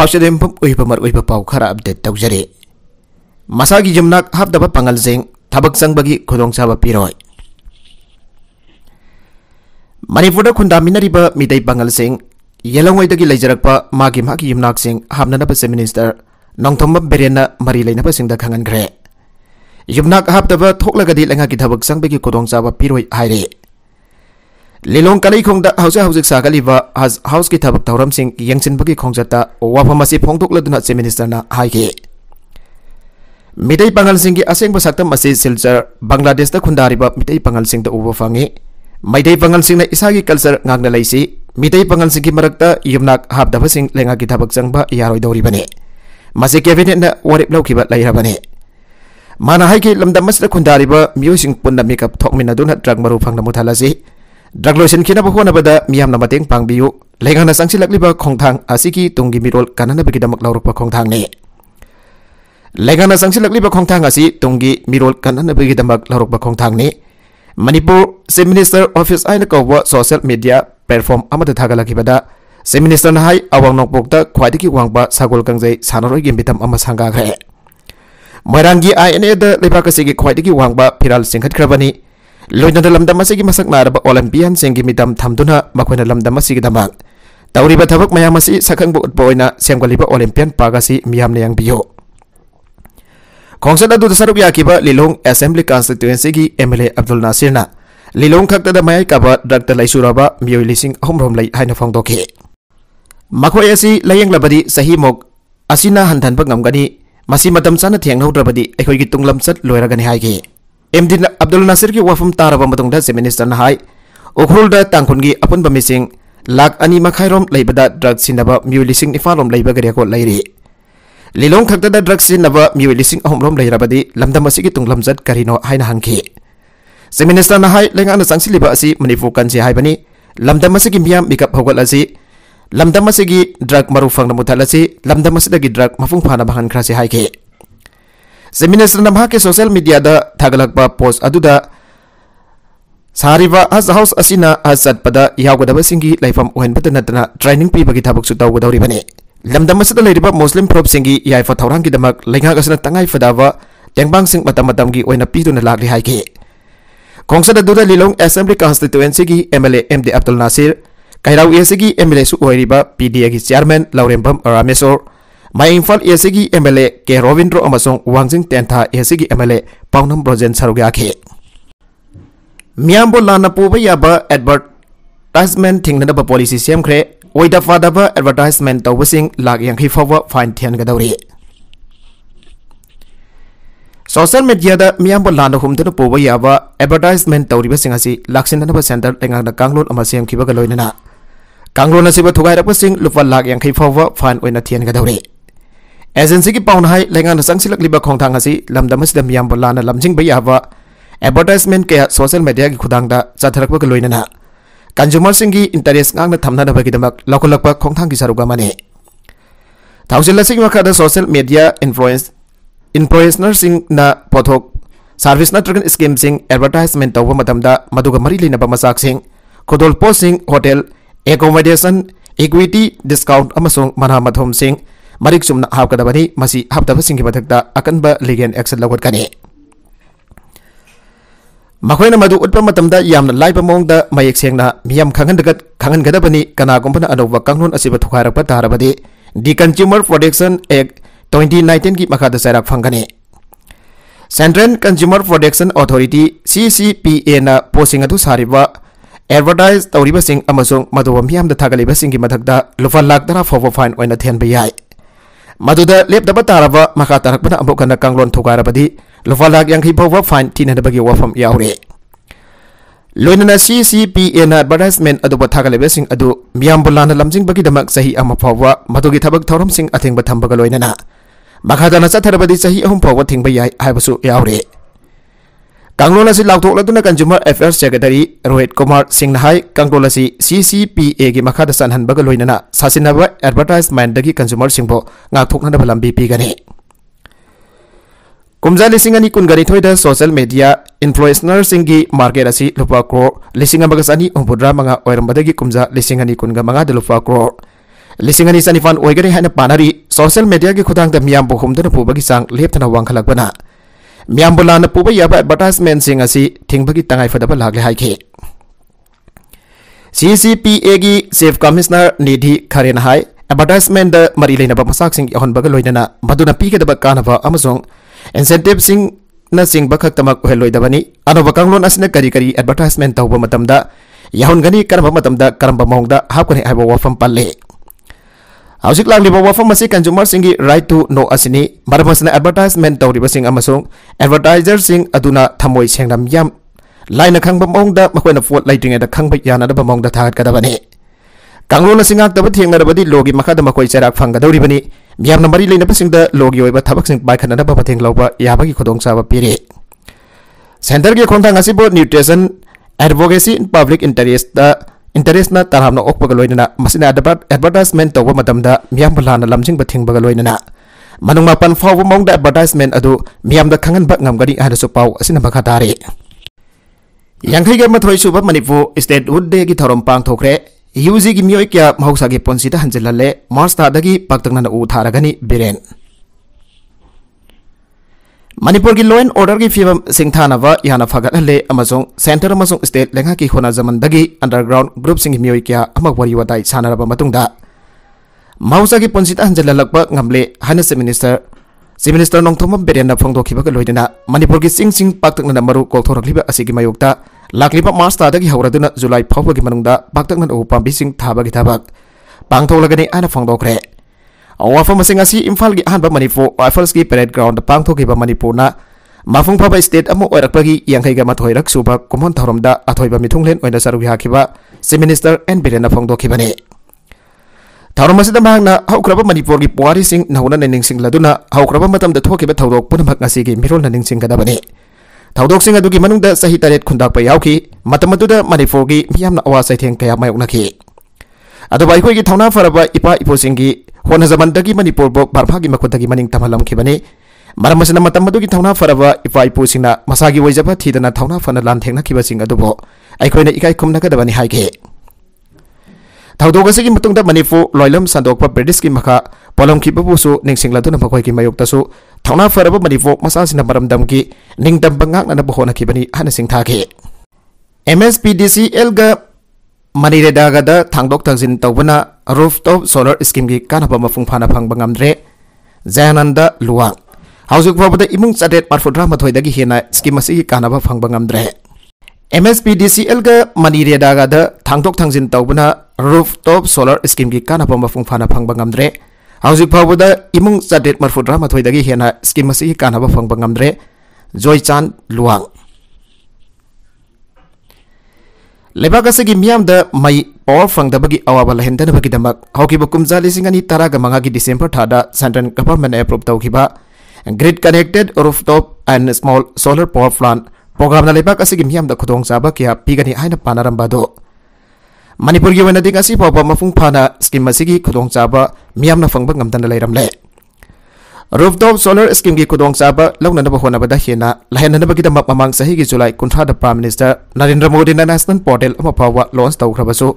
pausade mpum ui pamar ui papau khara update tau jare. Masa gi jemnak hap daba pangal zeng tabak sang bagi kudong saba piroi. Manipura kunda minari ba midai pangal zeng yelang wai dagi lejarak pa magi magi jemnak zeng hap nana pasi minister nong tomba beriana mari lain apa sing dakangan gre. Jemnak hap daba tok laga di lenga gi tabak sang bagi kudong saba piroi hai Lilong कई खोद हौजी सागली हज house की तब तौरम यंगी खोजा वफम से फोदों chief minister मत पाल की असेंब सकम सिलचर बंगलादेश खुदा मत पाल उब फे मत पाल इसकी कलचर गांग मत पाल की मरक्त युनाक हाब लेगा की तब चंग यारोदने कैबिनेट वरीब लौरबने मानद खुदा मई पुन मेकअप थोमीन द्रग मरू फंग मुथल ดรักลอยเส้นขีดนับหัวนับดามีอำนาจเต็งปังบิวเลี้ยงนั้นสังสิลักลีบาของทางอาศิกิตรงกิมิโรลกันนั้นเป็นกิจกรรลาวรุปะของทางนี้เลขายงนั้สังสิลักลีบาของทางอาศิตุงกิมิโรลกันนั้นเป็นกิจกรรลาวรุปะของทางนี้มณีปูเซมินิสเตอร์ออฟฟิศไอ้นักว่าโซเชียลมีเดียแพลตฟอร์มอำนาจทากลักลีบดาดะซีมินิสเตอร์นั้นให้อาวังนกปกตะควายที่กิวังบะสากลกังใจสานรอยกิมบิทำอำนาจสังกาเกรอเมื่อรังกิไอเนี่ยเดลีบากระสิกิควายที่กิวังบะพิรัลสิงคัดครับวันนี้ ꯂꯣꯏꯅꯅ ꯂꯝꯗꯝ ꯑꯁꯤꯒꯤ ꯃꯁꯛ ꯅꯥꯔꯕ ꯑꯣꯂꯦꯝꯄꯤꯌꯟꯁꯤꯡꯒꯤ ꯃꯤꯇꯝ ꯊꯝꯗꯨꯅ ꯃꯈꯣꯏꯅ ꯂꯝꯗꯝ ꯑꯁꯤꯒꯤꯗꯃꯛ ꯇꯧꯔꯤꯕ ꯊꯕꯛ ꯃꯌꯥꯝ ꯑꯁꯤ ꯁꯛꯈꯪꯕ ꯎꯠꯄ ꯑꯣꯏꯅ ꯁꯦꯝꯒꯠꯂꯤꯕ ꯑꯣꯂꯦꯝꯄꯤꯌꯟ ꯄꯥꯔꯛ ꯑꯁꯤ ꯃꯤꯌꯥꯝꯅ ꯌꯦꯡꯕꯤꯌꯨ ꯈꯣꯡꯆꯠ ꯑꯗꯨꯗ ꯁꯔꯨꯛ ꯌꯥꯈꯤꯕ ꯂꯤꯂꯣꯡ ꯑꯦꯁꯦꯝꯕ꯭ꯂꯤ ꯀꯟꯁꯇꯤꯇ꯭ꯌꯨꯑꯦꯟꯁꯤꯒꯤ ꯑꯦꯝ ꯑꯦꯜ ꯑꯦ ꯑꯕꯗꯨꯜ ꯅꯥꯁꯤꯔꯅ ꯂꯤꯂꯣꯡ ꯈꯛꯇꯗ ꯃꯌꯥꯏ ꯀꯥꯕ ꯗ꯭ꯔꯛꯇ ꯂꯩꯁꯨꯔꯕ ꯃꯤꯑꯣꯏ ꯂꯤꯁꯤꯡ ꯑꯍꯨꯝꯔꯣꯝ ꯂꯩ ꯍꯥꯏꯅ ꯐꯣꯡꯗꯣꯛꯈꯤ ꯃꯈꯣꯏ ꯑꯁꯤ ꯂꯥꯌꯦꯡꯂꯕꯗꯤ ꯆꯍꯤꯃꯨꯛ ꯑꯁꯤꯅ ꯍꯟꯊꯍꯟꯕ ꯉꯝꯒꯅꯤ ꯃꯁꯤ ꯃꯇꯝ ꯆꯥꯅ ꯊꯦꯡꯅꯍꯧꯗ꯭ꯔꯕꯗꯤ ꯑꯩꯈꯣꯏꯒꯤ ꯇꯨꯡꯂꯝꯆꯠ ꯂꯣꯏꯔꯒꯅꯤ ꯍꯥꯏꯈꯤ เอ็มดินอับดุลนาซีร์กีว่าฟมตาระบมตรงด้านเซมินิสเตอรันไฮโอครูดต่างคนกีอพุนบำมิสิงลักอันนี้มาขายร่มเลยบดาดดรักสินนบะมิวลิสิงนิฟารมเลยบะกเรียกว่าไลรีลิลงขัดตาดดรักสินนบะมิวลิสิงอมร่มเลยรับดีลำดับมาสิกิตุงลำจัดการีโให้นางขีเซมินิสเตอรันไฮเลงอันสังสิลิบะสีมันิฟุกันเซไฮบันีลำดับมาสิกิมิยามมีกับฮกัลลัสีลำดับมาสิกิดรักมารูฟังนมุทัลลัสีลำดับมาสิกิดรักมาฟุ่งผานังคันคราสีไฮเค जमीनेसरना के सोशल मीडिया थगलग पोस्ट अद सारी हज हाउस अना चटपद इगदी लेफम नत्र ट्रेनिंग पीबगीबने लमदमसीब मोस्लिम प्रोफ्सिंग इफ थौरदम लेगा तंगाइफदा तेबांग लागे है खोसद लीलों एसेंब्ली कंस्टिटुएंसी की M L M D Abdul Nasir कईरा M L A P D A chairman Laurembam Rameshwar माइफल एस की M L A K Robindro Wangjing Tentha एस की M L A Paonam Brojen सरुगे मामब ला पुब याब एडवर्टाइजमें थीनब पोली सेमख्रे ओद पादब एडवर्टाइजमें तब लाख यांखी फाव फाइन थेगदौरे सोशल मेडियाद मामब ला हम पुब याब एडवर्टाइजमें तौरब लाक्सीब सेंटर लेना कालोनब कालोन थोड़ा लुप लाख यांखी फाव फाइन थेगदौरें एजेंसी की पाउन हाई लेंगान संगसिलकलीब खोंथांग हसी लमदम एडवर्टाइजमेंट के सोशल मीडिया की खुदांग दा चाथरक बक लोइना कंज्यूमर सिंह की इंटरेस्ट गांग थमना नब की दमक लखलक की माने सोशल मीडिया इन्फ्लुएंस इन्फ्लुएंसर सिंह सर्विस नत्रगन स्कीम सिंह एडवर्टाइजमेंट तौब मतमदा मदुग मरी लेनब मचा सिंह खुदोल होटल एकोमोडेशन इक्विटी डिस्काउंट मना मथोम मरीक चुना हाबदी हाबद्ब अकन लीगल एक्शन लगे मैं मद उत्प लाइब मौन मये सेम खनगदी कनागम अनौब कानून थोड़ाबी the consumer protection act twenty nineteen की मखाद चैरा फंगने central consumer protection authority C C P एन न पोस्ट अब सारी एडवर्टाइज तौरीब मधुब मधक् लुफ लाख तरह फोब फाइन थे มาดูเดเล็บดับตาบะมาคาตาบะนักบุกันกังลนทุกการบดีลูฟาลักยังคิดพบว่าฟันที่นั่นเป็นวัฟมยาวเลยลอยนันซีซีพีเอ็นอัดบารสเมนอดูบทากันเลเบสิงอดูมีอัมบุลานลัมซิงบักิดมักเสหยอามาพบว่ามาดูกิทับกทอรมซิงอัติงบัตทัมบักลอยนันะมาคาตาณสัตย์ธรรมดีเสียอุ้มพบว่าทิ้งไปยายหายบุสุยาวเลย kanglo lasi lautok la tuna consumer affairs secretary rohit kumar singh hai kanglo lasi ccpa gi makha da san han ba loina na sasina ba advertisement da gi consumer singh bo nga thok na da balambi pi gani kumza lising ani kun gari thoi da social media influencer singh gi market asi lupa kro lising ba ga sani ombudra manga oiram ba da gi kumza lising ani kun ga manga da lupa kro lising ani sani fan oigari hana panari social media gi kutang da miyam bo khum na pu ba sang lep thana wang khalak bana ꯃꯤꯌꯥꯝꯕꯨꯂꯥꯅ ꯄꯨꯕ ꯌꯥꯕ ꯑꯦꯗꯚꯔꯇꯥꯏꯖꯃꯦꯟꯁꯤꯡ ꯑꯁꯤ ꯊꯤꯡꯕꯒꯤ ꯇꯉꯥꯏꯐꯗꯕ ꯂꯥꯛꯂꯦ ꯍꯥꯏꯈꯤ सी C P A की chief commissioner निधि खरेन है advertisement मरी लेनब मसाक यौहनबग लोनना मधुना पीगदब कानब इंसेंटिव नचिंब खतमक उहलोदबनी अनब कंगलोन असन करी करी एडवर्टाइजमेंट तब यौहनगनी करब करब मौद हापने वफम पल्ले Aujik lang di bawah formasi consumer singgi right to know as ini Marapas na tau riba sing amasung Advertiser sing aduna tamoy siang nam yam kang bambang da makuin lighting ada kang bayi yana da bambang da tangat kada bani Kang lo logi maka da cerak fang kada riba ni Miam nambari lain sing da logi oi ba sing baikan na dapat tiang lauba ya bagi kodong sawa piri Center ge kontang nutrition advocacy in public interest da interestna tarhamna okpaga loinana masina advertisement tawwa matamda miyam bulana lamjing bathingbaga loinana manung mapan fawa mongda advertisement adu miyamda khangan ba ngamgari hada so pau asina bakha tare yanghai ge mathoi suba manipu state wood day gi thorom pang thokre यूजी की मियो क्या महौसा की पोंसी हंजिल मार्च तादगी पाक्तना उ थारगनी Biren Manipur ki order and order ki fivam singthana va yana phagat le amazon center amazon state lenga ki khona zaman dagi underground group sing mi oi amak wari wadai sana ba matung da mausa ki ponsita han jala lakpa ngamle hanase minister si minister nong thoma berenda phongdo ki ba ka manipur ki sing sing paktak na maru kol thorak liba asi ki mayokta lakliba mas ta dagi hawra duna july phawba ki manung da paktak na upam bising thaba ki thabak bang thola ana อาวฟังมาเซงอาศีอิมฟัลกิฮันบะมันิโฟอิฟัลสกีเปรดกราวน์ดปังทุกีบะมันิโฟนามาฟุงพะไปสเตตอมุออรักปะกียังไงกะมาถอยรักสูบะกุมอนทารมดาอธิบายมิถุงเลนอินดัสรุฮิฮากีบะซิมินิสเตอร์แอนเบรนาฟงโดคิบะเนทารมมัสิตะมังนะฮาวครับบะมันิโฟกีปวารีสิงนะฮูนะเนนิงสิงลาดุนะฮาวครับบะมาตัมดะทุกีบะทารอกปุนะมักอาศักีมิโรนันนิงสิงกัะดาบะเนทารอกสิงะดุกีมันุงดะสหิตะเรตคุนดักปะยาวคีมะตัมดุดมันิโฟกีมิยามนะอวาไซเทงกะยมายุกนะคีอะดุบะอิควีกีทาวนาฟาระบะอิปาอิโฟสิงกี hona zaman dagi manipul bok barpa gi makut dagi maning tamalam ke bane mara masina matamadu gi tauna faraba ipai pu singna masagi wai zaba tida na tauna fana lan tengna ki basinga dubo ai koi na ikai kum naga dabani hai ke tau doga sigi matung da manipu loilam sandok pa bredis gi maka polam ki babu su ning singla tuna pakoi gi mayuk tasu tauna faraba manipu masasina maram dam ning dam bangak na nabu hona ki bani hana sing tage MSPDC elga manire daga da tangdok tangzin tau rooftop solar scheme gi kanaba mafung phana phangba ngamdre zayananda luwang housing फाबद इमुंग चटेट पारफुद्रा मथोइदगी हेना scheme असि की कानाबा फंगब ngамdre MSPDCL ga Manireda ga da thangtok thangjin tawbna rooftop solar scheme gi kanaba mafung phana phangba ngamdre housing फाबद इमुंग चटेट पारफुद्रा मथोइदगी हेना स्कीम असि की कानाबा फंगब ngamdre Joychan Luwang Lebaga segi miam da mai power fang da bagi awal hendan bagi damak Hoki bukum zali ini tara ga mangagi December thada central government approve tau kibah grid connected rooftop and small solar power plant program na lebak asegi miam da khudong jaba kya pigani aina panaram bado Manipur gi wenadi ngasi mafung pana scheme asegi kudong zaba miam na fangba ngamdan leiram le rooftop solar ꯁ꯭ꯀꯤꯝꯒꯤ ꯈꯨꯗꯣꯡꯆꯥꯕ ꯂꯧꯅꯅꯕ ꯍꯣꯠꯅꯕꯗ ꯍꯦꯟꯅ ꯂꯩꯍꯟꯅꯅꯕꯒꯤꯗꯃꯛ ꯃꯃꯥꯡ ꯆꯍꯤꯒꯤ July ꯀꯨꯟꯊ꯭ꯔꯥꯗ prime minister Narendra ꯃꯣꯗꯤꯅ ꯅꯦꯁꯅꯦꯜ ꯄꯣꯔꯇꯦꯜ ꯑꯃ ꯐꯥꯎꯕ ꯂꯣꯟꯆ ꯇꯧꯈ꯭ꯔꯕꯁꯨ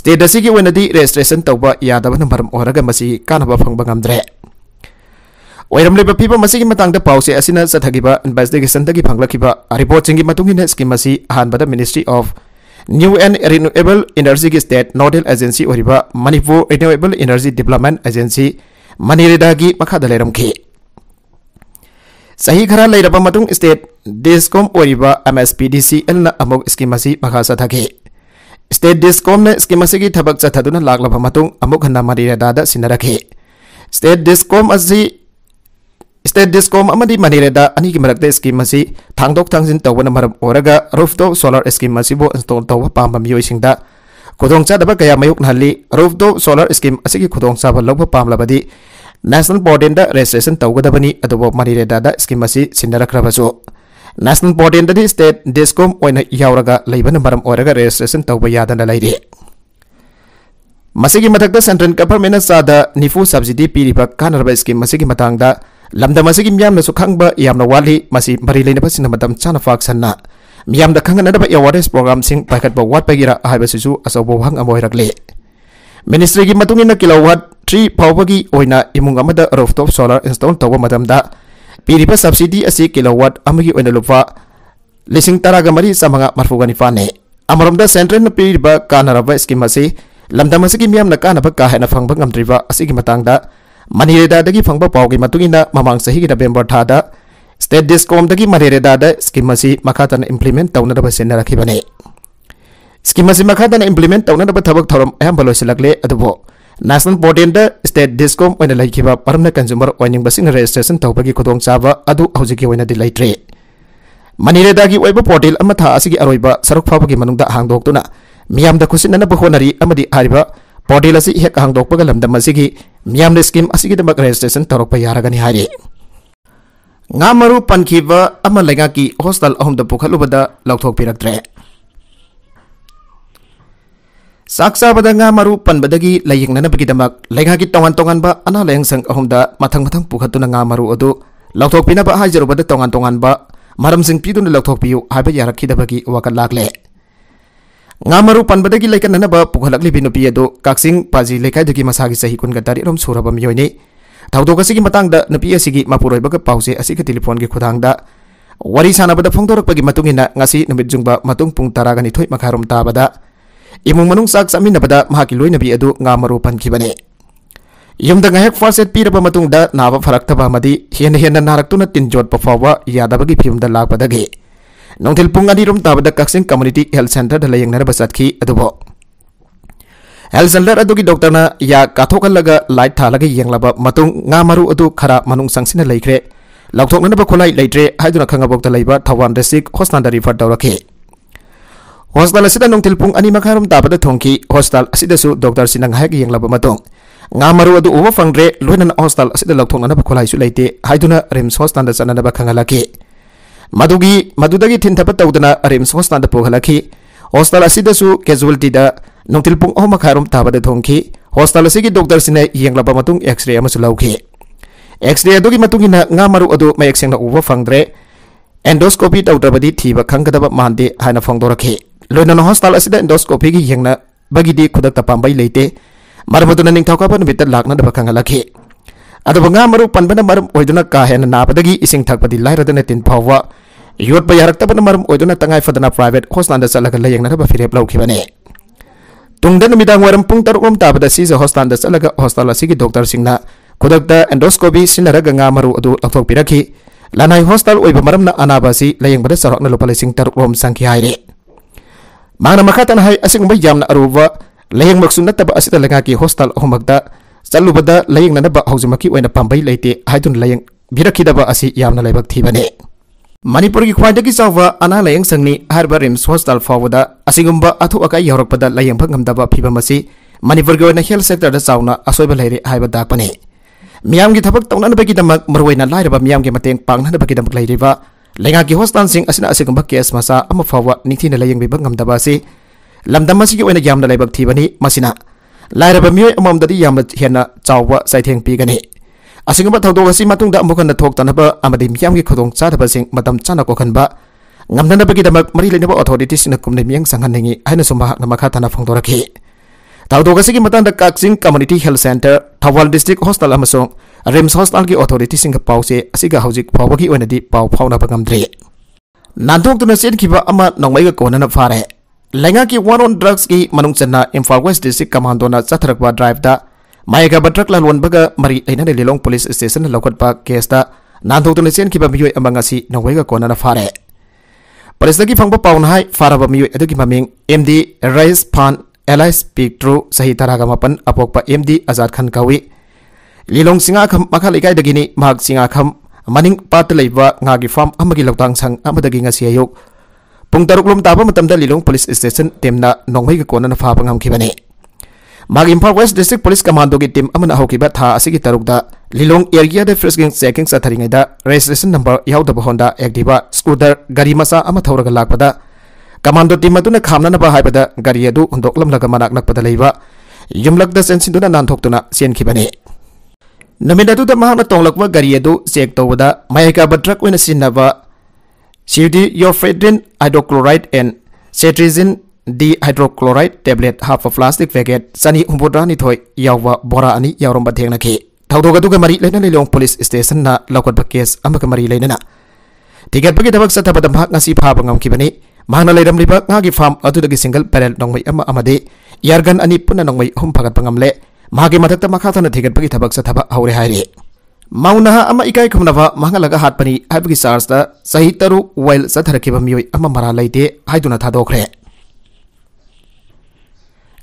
ꯁ꯭ꯇꯦꯠ ꯑꯁꯤꯒꯤ ꯑꯣꯏꯅꯗꯤ ꯔꯦꯖꯤꯁꯇ꯭ꯔꯦꯁꯟ ꯇꯧꯕ ꯌꯥꯗꯕꯅ ꯃꯔꯝ ꯑꯣꯏꯔꯒ ꯃꯁꯤ ꯀꯥꯟꯅꯕ ꯐꯪꯕ ꯉꯝꯗ꯭ꯔꯦ ꯑꯣꯏꯔꯝꯂꯤꯕ ꯐꯤꯕꯝ ꯑꯁꯤꯒꯤ ꯃꯇꯥꯡꯗ ꯄꯥꯎꯆꯦ ꯑꯁꯤꯅ ꯆꯠꯊꯈꯤꯕ ꯏꯟꯚꯦꯁꯇꯤꯒꯦꯁꯟꯗꯒꯤ ꯐꯪꯂꯛꯈꯤꯕ ꯔꯤꯄꯣꯔꯠꯁꯤꯡꯒꯤ ꯃꯇꯨꯡꯏꯟꯅ ꯁ꯭ꯀꯤꯝ ꯑꯁꯤ ꯑꯍꯥꯟꯕꯗ ministry of new and renewable ꯏꯅꯔꯖꯤꯒꯤ ꯁ꯭ꯇꯦꯠ ꯅꯣꯗꯦꯜ ꯑꯦꯖꯦꯟꯁꯤ ꯑꯣꯏꯔꯤꯕ Manipur renewable energy development agency मनेरेदागी मखाद लेरमखे सही खरा लेरब मतुंग स्टेट डिस्कॉम ओरिबा एमएसपीडीसी एल न अमोग स्कीम असि मखा सथाखे स्टेट डिस्कॉम ने स्कीम असि की थबक चथदुन लागलब मतुंग अमोग न मनेरेदा द स्टेट डिस्कोम स्टेट डिस्कोम अमदि मनेरेदा अनि की मरकते स्कीम असि थांगदोक थांगजिन तवन मरम सोलर स्कीम असि बो इंस्टॉल तव पाम बम खुदों चादब क्या मयु नी रूफ दो सोलर स्कीम की खुदचा लोब पाब नेशनल बोर्डें रजिस्ट्रेशन तौदबनी मनीरेदा स्की सिरख्रबू नेशनल बोर्डें स्टेट डिस्कोम मरम रजिस्ट्रेशन तब याद मसी मधक्त सेंट्रल गवर्मेंट चाद निफू सब्सिडी पीब कानब स्की लमद की मामन खाब यामी मरी लेने चा सन्ना miyam da kangan ada ba ya wadis program sing paket ba wat pagira ahai ba susu aso bo hang amoi rak le ministry gi matung ina kilowatt 3 pawbagi oina imung amada rooftop solar install tawa madamda piripa subsidy asi kilowatt amagi oina lupa lising taraga mari samanga marfugani fane da central na piriba ba scheme asi lamdam asi gi miyam na kanaba ka hena phangba ngamdriba asi gi matangda manireda dagi pau gi matung ina mamang sahi gi November thada discom की मरेरेदा scheme मखाता इम्प्लीमें तौनब से नरखीबने scheme से मखाता इम्प्लीमें तौनब थम अहम लोसलगे अब national portal state discom होना परम consumer होनी रजिस्ट्रेशन तब की खुदचा अद्रे मनीरेदा की पोर्टल अरब सरुक फाव की हादों मैम खुशन होनी पोर्टल हेक हादों की मैम स्कीम रजिस्ट्रेशन तौर पर यागनी nga maru pankiba ama lenga ki hostel ahum da pukhal ubada lokthok pirak tre saksa bada nga maru pan badagi layeng nana bagi damak lenga ki tongan tongan ba ana leng sang ahum da mathang mathang pukhatuna nga maru adu lokthok pina ba hajaru bada tongan tongan ba maram sing pidun lokthok piu haiba yarakhi da bagi wakat lakle ngamaru panbadagi laikan nanaba pukhalakli binupi adu kaksing paji lekai dagi masagi sahi kun gatari rom surabam yoini Tahu toga sigi matang da napi ya sigi mapuroi baga pause asi ke telepon ge kudang da. Wari sana pada pung torok bagi matung hina ngasi nambit jungba matung pung taragan itoi makarum ta bada. Imung manung sak sami na bada mahaki loi ngamaru pan kibane. Yum da ngahek faset pira ba matung da nawa farak taba madi hiena hiena narak tuna tin jod pa fawa yada bagi pium da lag bada ge. Nong tel pung ngadi rum ta bada kaksing community health center da yang nara basat ki adu bo. ꯑꯦꯂꯦꯛꯖꯥꯟꯗꯔ ꯑꯗꯨꯒꯤ ꯗꯣꯛꯇꯔꯅ ꯌꯥ ꯀꯥꯊꯣꯛꯍꯜꯂꯒ light ꯊꯥꯜꯂꯒ ꯌꯦꯡꯂꯕ ꯃꯇꯨꯡ ꯉꯥ ꯃꯔꯨ ꯑꯗꯨ ꯈꯔ ꯃꯅꯨꯡ ꯆꯪꯁꯤꯟꯅ ꯂꯩꯈ꯭ꯔꯦ ꯂꯧꯊꯣꯛꯅꯅꯕ ꯈꯨꯠꯂꯥꯏ ꯂꯩꯇ꯭ꯔꯦ ꯍꯥꯏꯗꯨꯅ ꯈꯪꯉꯕꯣꯛꯇ ꯂꯩꯕ ꯊꯧꯕꯥꯜ ꯗꯤꯁꯇ꯭ꯔꯤꯛ ꯍꯣꯁꯄꯤꯇꯥꯜꯗ ꯔꯤꯐꯔ ꯇꯧꯔꯛꯈꯤ ꯍꯣꯁꯄꯤꯇꯥꯜ ꯑꯁꯤꯗ ꯅꯨꯡꯊꯤꯜ ꯄꯨꯡ ꯑꯅꯤ ꯃꯈꯥꯏꯔꯣꯝ ꯇꯥꯕꯗ ꯊꯣꯡꯈꯤ ꯍꯣꯁꯄꯤꯇꯥꯜ ꯑꯁꯤꯗꯁꯨ ꯗꯣꯛꯇꯔꯁꯤꯡꯅ ꯉꯥꯏꯍꯥꯛ ꯌꯦꯡꯂꯕ ꯃꯇꯨꯡ ꯉꯥ ꯃꯔꯨ ꯑꯗꯨ ꯎꯕ ꯐꯪꯗ꯭ꯔꯦ ꯂꯣꯏꯅꯅ ꯍꯣꯁꯄꯤꯇꯥꯜ ꯑꯁꯤꯗ ꯂꯧꯊꯣꯛꯅꯅꯕ ꯈꯨꯠꯂꯥꯏꯁꯨ ꯂꯩꯇꯦ ꯍꯥꯏꯗꯨꯅ ꯔꯤꯝꯁ ꯍꯣꯁꯄꯤꯇꯥꯜꯗ ꯆꯠꯅꯅꯕ ꯈꯪꯍꯜꯂꯛꯈꯤ ꯃꯗꯨꯒꯤ ꯃꯗꯨꯗꯒꯤ ꯊꯤꯟꯊꯕ ꯇꯧꯗꯅ ꯔꯤꯝꯁ ꯍꯣꯁꯄꯤꯇꯥꯜꯗ ꯄꯨꯈꯠꯂꯛꯈꯤ hostel asida su casualty da nongtil pung oh makharum tabade thongki hostel asigi dokter sine yang lapa matung x-ray amasu lauki x-ray adu ki matung ina ngamaru adu may x na uva fangdre endoskopi da utra badi tiba kang kadaba mahandi hana fangdora ki loy nono hostel asida endoskopi gi yang na bagi di kudak tapambai leite marmatu na ning thaukapa na bitad lakna da bakanga lakhi adu bunga maru panbana marum oiduna kahena na padagi iseng thakpadi lahirada na tin pawa ꯌꯣꯠꯄ ꯌꯥꯔꯛꯇꯕꯅ ꯃꯔꯝ ꯑꯣꯏꯗꯨꯅ ꯇꯉꯥꯏ ꯐꯗꯅ private ꯍꯣꯁꯄꯤꯇꯥꯜꯗ ꯆꯠꯂꯒ ꯂꯥꯌꯦꯡꯅꯅꯕ ꯐꯤꯔꯦꯞ ꯂꯧꯈꯤꯕꯅꯤ ꯇꯨꯡꯗ ꯅꯨꯃꯤꯗꯥꯡ ꯋꯥꯏꯔꯝ ꯄꯨꯡ ꯇꯔꯨꯛꯂꯣꯝ ꯇꯥꯕꯗ ꯁꯤꯖ ꯍꯣꯁꯄꯤꯇꯥꯜꯗ ꯆꯠꯂꯒ ꯍꯣꯁꯄꯤꯇꯥꯜ ꯑꯁꯤꯒꯤ ꯗꯣꯛꯇꯔꯁꯤꯡꯅ ꯈꯨꯗꯛꯇ ꯑꯦꯟꯗꯣꯁꯀꯣꯄꯤ ꯁꯤꯖꯤꯟꯅꯔꯒ ꯉꯥ ꯃꯔꯨ ꯑꯗꯨ ꯂꯧꯊꯣꯛꯄꯤꯔꯛꯈꯤ ꯂꯅꯥꯏ ꯍꯣꯁꯄꯤꯇꯥꯜ ꯑꯣꯏꯕ ꯃꯔꯝꯅ ꯑꯅꯥꯕ ꯑꯁꯤ ꯂꯥꯌꯦꯡꯕꯗ ꯆꯥꯎꯔꯥꯛꯅ ꯂꯨꯄꯥ ꯂꯤꯁꯤꯡ ꯇꯔꯨꯛꯂꯣꯝ ꯆꯪꯈꯤ ꯍꯥꯏꯔꯤ ꯃꯥꯅ ꯃꯈꯥ ꯇꯥꯅ ꯍꯥꯏ ꯑꯁꯤꯒꯨꯝꯕ ꯌꯥꯝꯅ ꯑꯔꯨꯕ ꯂꯥꯌꯦꯡꯃꯛꯁꯨ ꯅꯠꯇꯕ ꯑꯁꯤꯗ ꯂꯩꯉꯥꯛꯀꯤ ꯍꯣꯁꯄꯤꯇꯥꯜ ꯑꯍꯨꯝꯃꯛꯇ ꯆꯠꯂꯨꯕꯗ ꯂꯥꯌꯦꯡꯅꯅꯕ ꯍꯧꯖꯤꯛꯃꯛꯀꯤ ꯑꯣꯏꯅ ꯄꯥꯝꯕꯩ ꯂꯩꯇꯦ ꯍꯥꯏꯗꯨꯅ ꯂꯥꯌꯦꯡ ꯕꯤꯔꯛꯈꯤꯗꯕ ꯑꯁꯤ ꯌꯥꯝꯅ ꯂꯥꯏꯕꯛ ꯊꯤꯕꯅꯤ Manipur ki khwai daki sawa ana layang sangni harba rims hostel fawada asingumba athu akai yaurakpada layang phangam daba phibamasi Manipur ki wana health sector da sauna asoiba laire haiba dakpani miyam gi thabak tongna ba ki damak marwaina lairaba miyam gi mateng pangna ba ki damak lairiba lenga ki hostel sing asina asingumba case masa ama fawa ningthina layang bi bangam daba si lamdam masi ki wana yamna laibak thibani masina lairaba miyoi amam dadi yamna hena chawwa saitheng pi gani อาสิ่งบัตรทองตัวสิมาตุ้งดับมุกันทองตันบะอามาดิมยังกิขดงซาทบสิงมาดำจานักกันบะงามนันดนบะกิดมักมรีเลนบะออทอริติสินกคุมเนมียงสังหันหงให้ในสุมาหตนมาฆาตันฟังตัวรักเหตุทองตัวสิกงมาตันดักกักสิงคอมมูนิตี้เฮลท์เซ็นเตอร์ทาวอลดิสตริกฮอสตัลอเมซงริมฮอสตัลกิออทอริติสิงกับพาวเซอสิกาฮาวจิกพาวกิวันนี้เาวพาวน้าบังงามเดรย์นันทุกตุนเสียนขีบะอามาหนองไม้กัคนนั้นฟาร์เร่แงกิวออนดรักสกิมันุงเซนนาอ็มฟาร์เวสดิสิกคำฮันตันั้จัตรักบะไดรฟ์ดา mai ka batrak lan wan baga mari aina le lelong police station lokot pa case ta nan thok tun sen ki ba miyoi amanga si na wega kona na fare police da ki phangpa paun hai fara ba miyoi adu ki maming md rais pan allies speak true sahi tara ga mapan apok pa md azad khan kawi lelong singa kham makha lekai dagini mahak singa kham maning pat leiba nga gi farm amagi loktang sang amadagi nga si ayok pung taruk lum ta ba matam da lelong police station temna nongmai ga kona na fa ngam ki bane मांग Imphal west district police commando की team थाग Lilong area frisking checking चतरी registration number यौद Activa scooter गरी मचा थोड़ लापद commando team अगर खामनाब गरी अंदोलग मना नक् युमलगद चेन्सीदना नाथों चेखिबने तोल्व गरी चेक तब मैकाब ड्रग्न सिंह सिदी योफेड्रीन hydrochloride and cetirizine dihydrochloride tablet half a plastic packet sani humbodra ni thoi yawa bora ani yawromba ba thengna khe thawdoga duga mari lena le long police station na lokot ba case amba ka mari lena na tiket bagi dabak satha badam bhag ngasi phaba ngam ki bani mahna le ram liba nga gi farm atu dagi single barrel nongmai ama amade yargan ani puna nongmai hum phagat pangam le magi madak ta makha thana tiket bagi dabak satha ba haure haire mauna ha ama ikai khumna ba laga hat pani haibagi charge da sahi taru while rakhi ba mi oi ama mara leite haiduna thadokre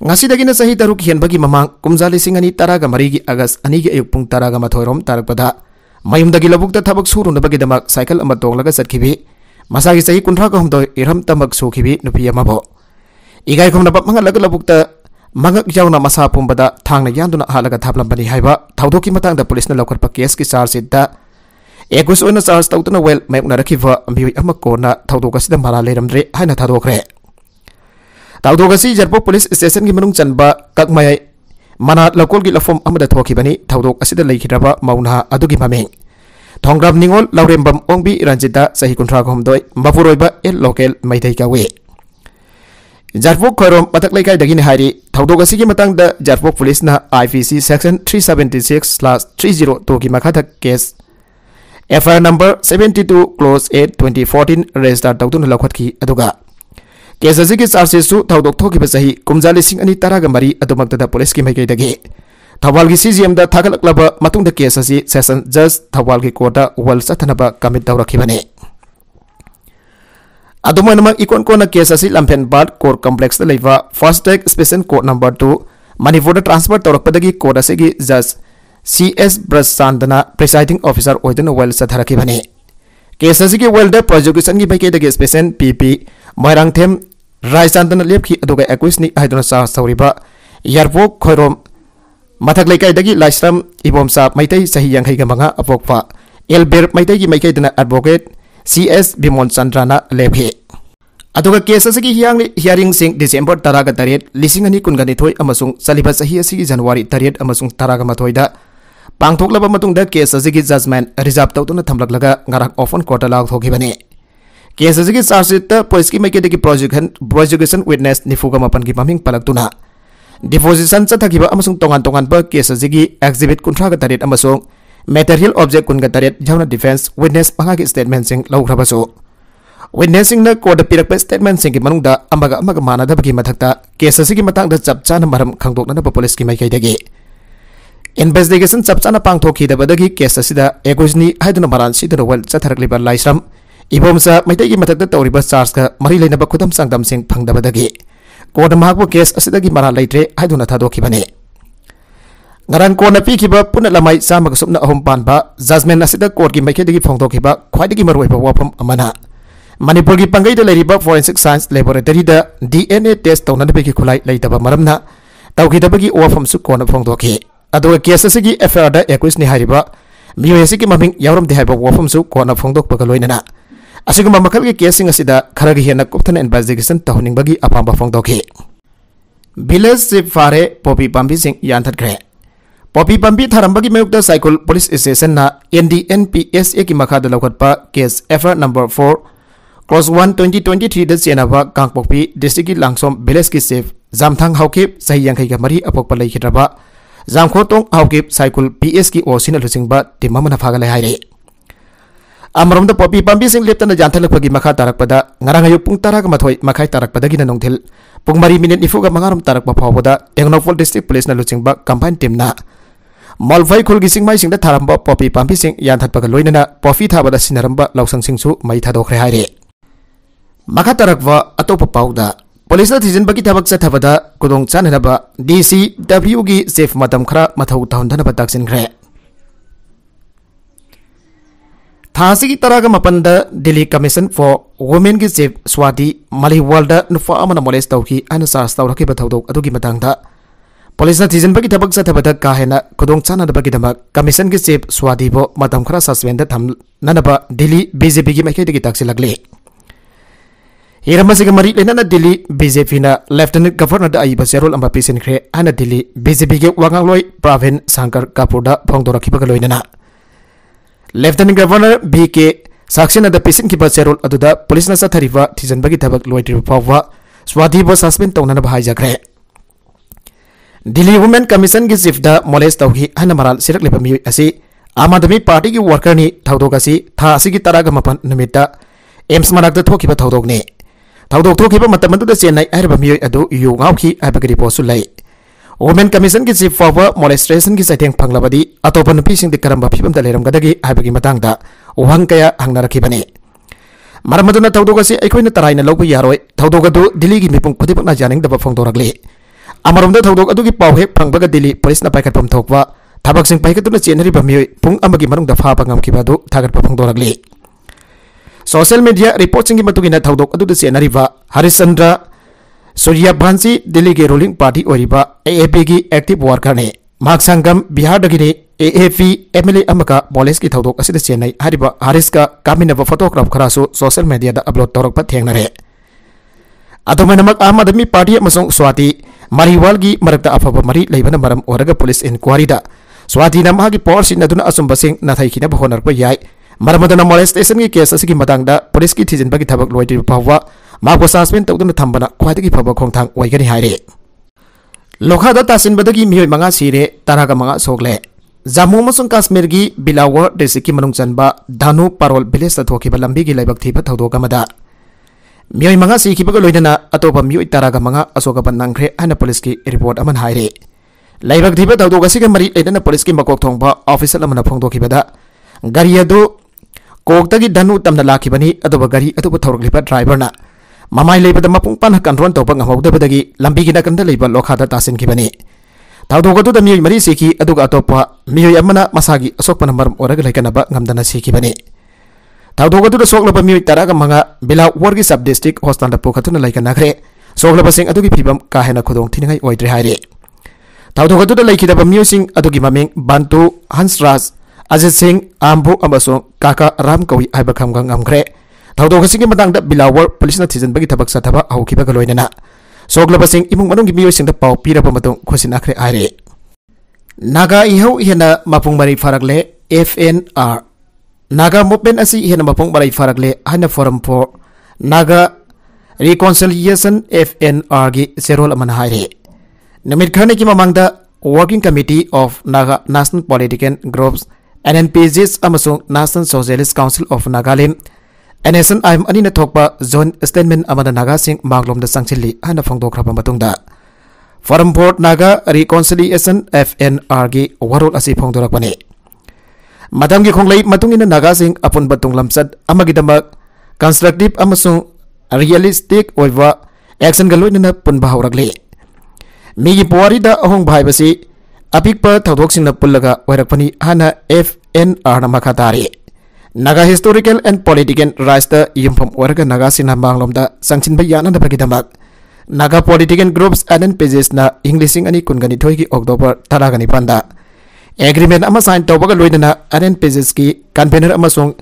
ꯉꯁꯤꯗꯒꯤꯅ ꯆꯍꯤ ꯇꯔꯨꯛ ꯍꯦꯟꯕꯒꯤ ꯃꯃꯥꯡ ꯀꯨꯝꯖꯥ ꯂꯤꯁꯤꯡ ꯑꯅꯤ ꯇꯔꯥꯒ ꯃꯔꯤꯒꯤ ꯑꯒꯁ ꯑꯅꯤꯒꯤ ꯑꯌꯨꯛ ꯄꯨꯡ ꯇꯔꯥꯒ ꯃꯥꯊꯣꯏꯔꯣꯝ ꯇꯥꯔꯛꯄꯗ ꯃꯌꯨꯝꯗꯒꯤ ꯂꯧꯕꯨꯛꯇ ꯊꯕꯛ ꯁꯨꯔꯨꯅꯕꯒꯤꯗꯃꯛ ꯁꯥꯏꯀꯜ ꯑꯃ ꯇꯣꯡꯂꯒ ꯆꯠꯈꯤꯕꯤ ꯃꯁꯥꯒꯤ ꯆꯍꯤ ꯀꯨꯟꯊ꯭ꯔꯥꯒ ꯍꯨꯝꯗꯣꯏ ꯏꯔꯝ ꯇꯃꯛ ꯁꯨꯈꯤꯕꯤ ꯅꯨꯄꯤ ꯑꯃꯕꯨ ꯏꯒꯥꯏ ꯈꯨꯝꯅꯕ ꯃꯉꯛꯂꯒ ꯂꯧꯕꯨꯛꯇ ꯃꯉꯛ ꯌꯥꯎꯅ ꯃꯁꯥ ꯄꯨꯝꯕꯗ ꯊꯥꯡꯅ ꯌꯥꯟꯗꯨꯅ ꯍꯥꯠꯂꯒ ꯊꯥꯞꯂꯝꯕꯅꯤ ꯍꯥꯏꯕ ꯊꯧꯗꯣꯛꯀꯤ ꯃꯇꯥꯡꯗ ꯄꯨꯂꯤꯁꯅ ꯂꯧꯈꯠꯄ ꯀꯦꯁꯀꯤ ꯆꯥꯔꯖꯁꯤꯗ ꯑꯦꯒꯨꯁ ꯑꯣꯏꯅ ꯆꯥꯔꯖ ꯇꯧꯗꯨꯅ ꯋꯦꯜ ꯃꯥꯌꯣꯛꯅꯔꯛꯈꯤꯕ ꯃꯤꯑꯣꯏ ꯑꯃ ꯀꯣꯟꯅ ꯊꯧꯗꯣꯛ ꯑꯁꯤꯗ ꯃꯔꯥ ꯂꯩꯔꯝꯗ꯭ꯔꯦ ꯍꯥꯏꯅ ꯊꯥꯗꯣꯛꯈ꯭ꯔꯦ तौदोंगरपो पुलिस स्टेशन की मूंग चब कई मना लकोल की लफोम थोखीब मौना अमे थोंग्राम निगोल लौरेब ओंग रंजित चाह कंथ्राहद मपुर एल लोकल मैद कौे जारपोक खैरोम पथकैदी थोद जारपोक police I P C section three seventy six slash three zero two की मखा case F I R number seventy two close eight twenty fourteen register तौदन लौटी केस अजी की चार्जशीटोब चाह कमजा तरग तरह मरीद पुलिस की मैगदे थवाल की सी जी एम थाखल केस अजी सेशन जज थवाल की कोर्ट वल चतन तौर तौरखने अदम इकोन कौन केस अच्छी लंफेनबाद court complex first track special court number two Manipur transfer तौरपद की कोर्ट अस जज C S Braj Chandna presiding officer वेल चतरखने केस अजी की वेल्ड प्रोजुकेशन की मैकेद स्पेशल पी पी मैरांगथेम रायजान लेपी एक्सनीब यारवो खोरम मथक लेकिन लाइसम इबोमसा मैत चाही मंगा अपोप एल एलबेर मैत की मैखद advocate C S Bimon Chandra लेपे अगर केस अगर हिरी डिसेंबर तरग तरह लिंग कुनगनी चही जनवरी तरह तरग मथोद पाथ्लब केस अजमें रिजर्व तौदन थम्लग ओपन कोर्ट लाथ केस के चार्जशीट तो पुलिस की मैके प्रोजिक्यूशन विटनेस निफुग मपन की ममिंग पलक्तुना डिपोजिशन चथखिब अमसुंग तोंगान तोंगानब केस की एग्जिबिट कुंथ्राग तरेट अमसुंग मेटेरियल ऑब्जेक्ट कुनग तरेट जौना डिफेंस विटनेस पंगा की स्टेटमेंट सिंग लौखरबसु विटनेस सिंग न कोर्ट पिरक स्टेटमेंट सिंग की मनुंग दा अमग अमग मानदब की मथक ता केस से की मतंग दा चपचान मरम खंगदोकना पुलिस की मैके देगे इन्वेस्टिगेशन चपचान पांगथोखिदबदगी केस असिदा एगोजनी हाइदन मरान सिदन वल चथरकलिब लाइसम इभोमसा मैदेगी मथकद तौरीब चार्ज का मरी लेना खुदम संगदम सिंह फंगदबदगी कोर्ट महाकू केस मरा लेटे थादोखिबने नरन कोन पीब पुन लमाई चाम सूम अहम पाब जजमें कोर्ट की मैखेद की फोदों की खाई वफम मनपुर की पंगद forensic science laboratory D N A test तौना की खुलाईबरम तौगी वफम कौन फोदों केस एफ आर एक्स ने मयसी की मम्मी यौरमे वफम कौन फोदों ꯑꯁꯤꯒꯨꯝꯕ ꯃꯈꯜꯒꯤ ꯀꯦꯁꯁꯤꯡ ꯑꯁꯤꯗ ꯈꯔꯒ ꯍꯦꯟꯅ ꯀꯨꯞꯊꯅ ꯏꯟꯚꯦꯁꯇꯤꯒꯦꯁꯟ ꯇꯧꯍꯟꯅꯤꯡꯕꯒꯤ ꯑꯄꯥꯝꯕ ꯐꯣꯡꯗꯣꯛꯈꯤ ꯚꯤꯂꯦꯖ ꯆꯤꯞ ꯐꯥꯔꯦ ꯄꯣꯄꯤ ꯄꯥꯝꯕꯤꯁꯤꯡ ꯌꯥꯟꯊꯠꯈ꯭ꯔꯦ ꯄꯣꯄꯤ ꯄꯥꯝꯕꯤ ꯊꯥꯔꯝꯕꯒꯤ ꯃꯥꯌꯣꯛꯇ ꯁꯥꯏꯀꯜ ꯄꯨꯂꯤꯁ ꯑꯦꯁꯣꯁꯤꯌꯦꯁꯟꯅ N D N P S ꯑꯦꯒꯤ ꯃꯈꯥꯗ ꯂꯧꯈꯠꯄ case FIR number four cross one twenty twenty ꯊ꯭ꯔꯤꯗ ꯆꯦꯟꯅꯕ ꯀꯥꯡꯄꯣꯛꯄꯤ ꯗꯤꯁꯇ꯭ꯔꯤꯛꯀꯤ ꯂꯥꯡꯁꯣꯝ ꯚꯤꯂꯦꯖꯀꯤ ꯆꯤꯐ ꯖꯥꯝꯊꯥꯡ ꯍꯥꯎꯀꯤꯞ ꯆꯍꯤ ꯌꯥꯡꯈꯩꯒ ꯃꯔꯤ ꯑꯄꯣꯛꯄ ꯂꯩꯈꯤꯗ꯭ꯔꯕ ꯖꯥꯝꯈꯣꯇꯣꯡ ꯍꯥꯎꯀꯤꯞ ꯁꯥꯏꯀꯜ ꯄꯤ ꯑꯦꯁꯀꯤ ꯑꯣ ꯁꯤꯅ ꯂꯨꯆꯤꯡꯕ ꯇꯤꯝ ꯑꯃꯅ ꯐꯥꯒꯠꯂꯦ ꯍꯥꯏꯔꯦ Amramda da popi pambi sing lepta na jantel pagi makha tarak pada ngarang ayo pung tarak makha tarak pada gina nongthil pung mari minen ifu ga mangarom tarak ba phaw pada engnofol district police na luching ba campaign team na malvai khul gising mai sing da tharam ba popi pambi sing yan that loina na popi tha bada sinaram ba lawsang sing su mai tha dokhre haire makha tarak wa ato pa pau da Polisi tidak bagi tabak tabada pada kudung DC WG safe madam kara matahu tahun dana pada aksin kita taraga mapanda Delhi Commission for Women ki chief Swati Walda nufa amana moles tawki ana Batau Tau Adu ki adugi matangda Polis na tizen bagi tabak sa thabada ka kodong chana da bagi damak commission ki chief Swati bo matam khara suspend tham nanaba Delhi BJP ki makhai digi taksi lagle Iramasi kemari lenana Delhi BJP na Lieutenant Governor da Aiba Serul amba pisen kre ana Delhi BJP ke wangang loi Pravin Sankar Kapoor da phongdora khibaga na lieutenant governor B K साक्षीनद पीसीब चेरोल police चथरीब थीजनबी फाव स्वाधीब suspend तौनब हाजग्रे Delhi women commission की चीफ मोलेस तौगी हन मराल सिरक्ब मई आम आदमी पार्टी की वर्कर ने थौदों था तरग मपन एम्स मरक थोकीब थौदों ने है मई यू गाखी है report women commission ki chief forward molestation ki chaitheng phanglabadi atopa nupi sing di karamba phibam da leram gadagi habegi matang da wang kaya hangna rakhi bani maram maduna thawdoga si aikhoina taraina lobu yaroi thawdoga du delhi gi mipung khudipang na janing daba phang dorakli amarom da thawdog adu gi pau he phangbaga delhi police na paikat pam thokwa thabak sing paikat tuna chenari bamioi pung amagi marung da pha pangam ki badu thagat phang dorakli social media report singi matugi na thawdog adu da chenari ba harishchandra Surya भांसी दिल्ली के ruling party और AAP की active worker ने मार्ग Sangam Vihar AAP एम अमका police की थौदोक असिद चेन्नई हरिब हरिस का कामीब फोटोग्राफ खरा सोशल मेडिया दा अपलोड तौरक थेंगनरे अदमनमक आम आदमी पार्टी स्वाति मरीवाल की मरक्त अफब मरी लेबन मरम ओरग पुलिस इंक्वायरी दा स्वाति नमहा की पावर सिन असुम सिंह नथई खिन होनर याय मरमदना स्टेशन की केस की मतांग पुलिस की थीजन की थबक लोइति फावा मागो सस्पेंड तौद खाई फब खे लोखाद तासीबदी मंगा मा सीरें मंगा मा सौले जमू काश्मीर की बिलावर डिस्ट्रिक की मूंग चल धनु पारोल विलेज तथी लेबक थी थोक मई मा सीना अतोब मंगा तरह मा अचोब नंख्रे पुलिस की रिपोर्ट है लेबक थी थोक से मरी लेना पुलिस की मको थोब ऑफिसर फोंदोंद गरी कोकदी धनु तम लाखनी गरी अब थोड़ी ड्राइवरना mamai leiba da mapung pan hakan ron to pang hawda badagi lambi gina kan da leiba lokha da tasin ki bani tawdo ga du da mi mari se ki adu ga to pa amana masagi asok pa number ora lai kana ba ngamda na se ki bani tawdo ga du da sok la pa mi tara ga manga bila war gi sub district hostel da po khatuna lai kana khre sok la sing adu gi phibam ka na khodong thiningai oidre hari. tawdo ga du da lai ki da pa sing adu gi mameng bantu ras ajit sing ambu amasong kaka ram kawi aiba gang amgre थौदी बिलावर police थीजन की थक सौन सौग्लब इमु मनों पाव पीरबा खोसीनाखे are Naga इह हेन मपू मई फारे F N R Naga movement हेन मपू मई फारे है forum for Naga reconciliation F N R की चेरोल नमीखरने की ममद working committee of Naga national political groups N N P जिस national socialist council of Nagaland NSN IM अनी थोप जोन स्टेटमेंट अमन नागा सिंह मालूम संगसीली फोंद forum board Naga reconciliation F N R की वरुण अभी फोंदरपने मदम की खोलई नागा सिंह अपुब तुलाद कंस्ट्रक्टिव रियलिस्टिक एक्शन लोन पुनः हो रही मी पुवारी अहोंब है अपीप थोड़ी पुलगा हाना एफ एन आर खा तारी naga historical and political rights yumpham warga naga sinambang lomda sangchin ba yana da damak naga political groups and pages na english sing ani kungani thoi ki october tara gani panda agreement ama sign tawbaga na and pages ki convener song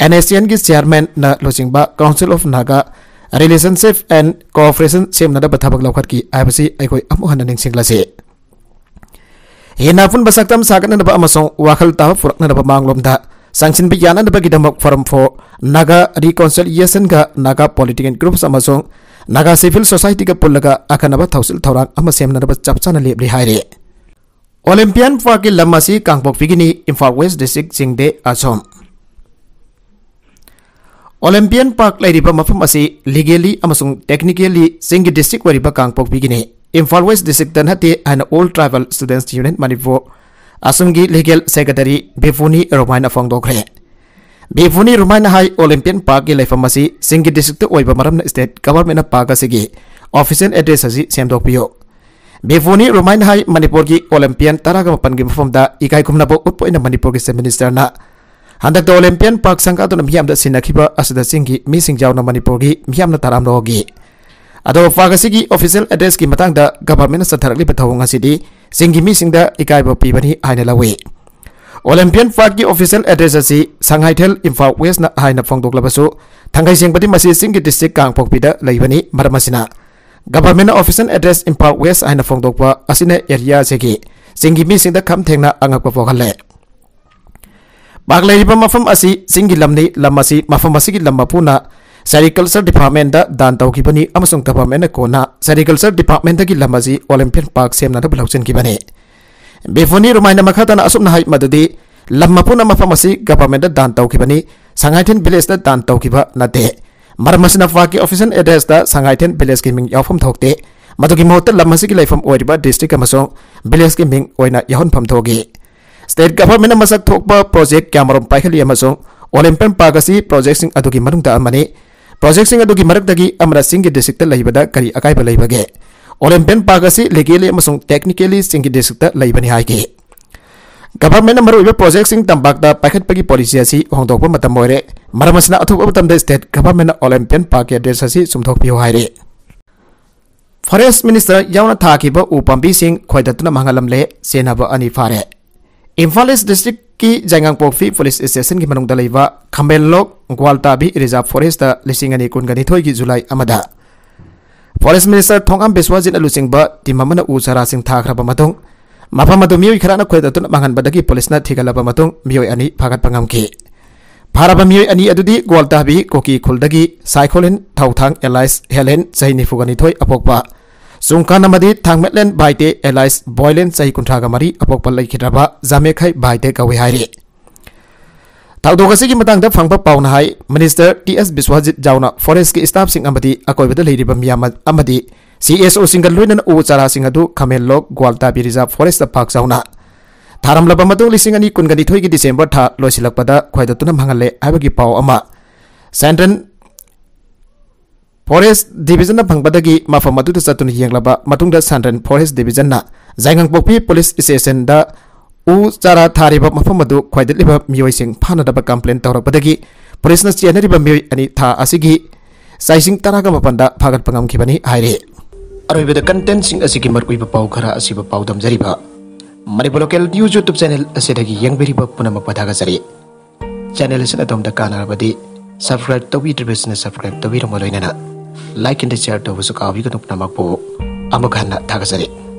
NSCN ki chairman na ba council of naga relationship and cooperation same nada bathabak lawkhat ki ai koi amu hananing singlase ena pun basaktam sakana ba song wakhal ta furakna ba manglom da ꯁꯥꯡꯁꯤꯟꯕ ꯌꯥꯅꯅꯕꯒꯤꯗꯃꯛ forum for Naga ꯔꯤꯀꯣꯟꯁꯤꯂꯤꯌꯦꯁꯟꯒ Naga political groups ꯑꯃꯁꯨꯡ Naga civil ꯁꯣꯁꯥꯏꯇꯤꯒ ꯄꯨꯜꯂꯒ ꯑꯈꯟꯅꯕ ꯊꯧꯁꯤꯜ ꯊꯧꯔꯥꯡ ꯑꯃ ꯁꯦꯝꯅꯅꯕ ꯆꯞ ꯆꯥꯅ ꯂꯦꯞꯂꯤ ꯍꯥꯏꯔꯤ ओलंपियन पार्क लम कांगपोपिगनी इम्फा वेस्ट डिस्ट्रिक चिंगदे असोम ओलंपियन पार्क मफम लीगेली टेक्निकली चिंग डिस्ट्रिक कांगपोपिगनी इम्फा वेस्ट डिस्ट्रिक नते all tribal students union Manipur Asumgi legal secretary Bifuni Romain Afong Dokre. Bifuni Romain Hai Olympian Park Gilai Famasi Singgi District Oiba Maram State Government of Sigi. Official address Asi Siam Dok Pio. Bifuni Romain Hai Manipur Gi Olympian Taraga Mapan Gi Da Ikai Kum Nabo Utpo Ina Manipur Gi Sem Minister Na. Handak Da Olympian Park Sangka Atun Da Sinakiba Asada Singgi Missing Jauh Na Manipur Gi Miam Na Taram Atau Faga Sigi Official address Gi Matang Da Government Sadarak Lipa Tawung singgi mi singda ikai bo pibani aina lawe olympian fat gi official address asi shanghai tel infa west na aina phongdok labasu thangai sing pati masi singgi district kang phok pida laibani maramasina government official address infa west aina pa asina area segi singgi mi singda kham thengna anga pa phokhale bagleri pa mafam asi singgi lamni lamasi mafam asi gi puna Sericulture Department da dan tau kibani amasung government ko na Sericulture Department da gilamazi Olympian Park sem na da blauchen kibani. Bifoni rumai na makata na asum na hai madadi lama pun na mafamasi government da dan tau kibani Shanghai Ten Village da dan tau kibah na de. Marmasi na faki da Shanghai Ten Village kiming yaufam tau de. Matuki mahota lamasi kilai fam oi riba district amasung Village kiming yahun na yahon State government na masak tau project kamarom paikali amasung Olympian Park si sing adu ki marung da amani. Project की मरदी अमर Singh district लेब करी अकायब लेबे olympian park से legally technically district government मरूब project तंबाद पैखप की policy होंदे मरम से अथबे स्टेट गवर्नमेंट ओलंपियन पाग के अड्रेस सुमदे फॉरेस्ट मिनिस्टर यौन था उ पम्बी खोदत मंगल्ले सेनाब अ फारे इम्फाल ईस्ट डिस्ट्रिक्ट की जंगंग पोफी पुलिस स्टेशन की मनुंग दलेवा खमेलोक ग्वालता भी रिजर्व फॉरेस्ट लिसिंग अनि कुन गनि थोई की जुलाई अमदा फॉरेस्ट मिनिस्टर थोंगम बिस्वाजिन लुसिंग ब टीम ममन उ सरा सिंह थाखरा बमतों मफम अदु मियो खराना खोय दतुन मंगन बदगी पुलिस ना थिगला बमतों मियो अनि फागत पंगम की भारत मियो अनि अदुदी ग्वालता भी कोकी खुलदगी साइकोलिन थौथांग एलाइस हेलेन जहिनी फुगनि थोई अपोकपा चूंखा थामेटलें भाईते एलाइस बोलें चाह कंथाग मरी अपोपलब जामेखाई भाईते गौरे तौदी फंग पाना है मनीस्टर टी एस विश्वाजीत जाऊना फॉरेस्ट की स्टाफ सिंह अकोबदीब सी एस ओ सिंह लोन उ चारा खमें लोक ग्वालता रिजर्व फॉरेस्ट पार्क जाऊना थारम्लब लिंगनी कुनगनी थोई की दिसेंबर था लोसीलपद खुद तुम हंगल्ले पाव सेंट्रल ꯐꯣꯔꯦꯁ ꯗꯤꯕꯤꯖꯟꯅ ꯐꯪꯕꯗꯒꯤ ꯃꯐꯝ ꯑꯗꯨꯗ ꯆꯠꯇꯨꯅ ꯌꯦꯡꯂꯕ ꯃꯇꯨꯡꯗ ꯁꯟꯗ꯭ꯔꯦꯟ ꯐꯣꯔꯦꯁ ꯗꯤꯕꯤꯖꯟꯅ ꯖꯥꯏꯉꯪꯄꯣꯛꯄꯤ ꯄꯨꯂꯤꯁ ꯏꯁꯇꯦꯁꯟꯗ ꯎ ꯆꯥꯔꯥ ꯊꯥꯔꯤꯕ ꯃꯐꯝ ꯑꯗꯨ ꯈ꯭ꯋꯥꯏꯗꯠꯂꯤꯕ ꯃꯤꯑꯣꯏꯁꯤꯡ ꯐꯥꯅꯅꯕ ꯀꯝꯄ꯭ꯂꯦꯟ ꯇꯧꯔꯛꯄꯗꯒꯤ ꯄꯨꯂꯤꯁꯅ ꯆꯦꯟꯅꯔꯤꯕ ꯃꯤꯑꯣꯏ ꯑꯅꯤ ꯊꯥ ꯑꯁꯤꯒꯤ ꯆꯥꯏꯁꯤꯡ ꯇꯔꯥꯒ ꯃꯥꯄꯟꯗ ꯐꯥꯒꯠꯄ ꯉꯝꯈꯤꯕꯅꯤ ꯍꯥꯏꯔꯤ ꯑꯔꯣꯏꯕꯗ ꯀꯟꯇꯦꯟꯁꯤꯡ ꯑꯁꯤꯒꯤ ꯃꯔꯨꯑꯣꯏꯕ ꯄꯥꯎ ꯈꯔ ꯑꯁꯤꯕ ꯄꯥꯎꯗꯝꯖꯔꯤꯕ Manipur local news YouTube channel ꯑꯁꯤꯗꯒꯤ ꯌꯦꯡꯕꯤꯔꯤꯕ ꯄꯨꯝꯅꯃꯛ ꯄꯊꯥꯒꯠꯆꯔꯤ ꯆꯦꯅꯦꯜ ꯑꯁꯤꯅ ꯑꯗꯣꯝꯗ ꯀꯥꯟꯅꯔꯕꯗꯤ Subscribe to the business subscribe to the loy na na. Like and share to busuk awi kunup na magpo. Amughan na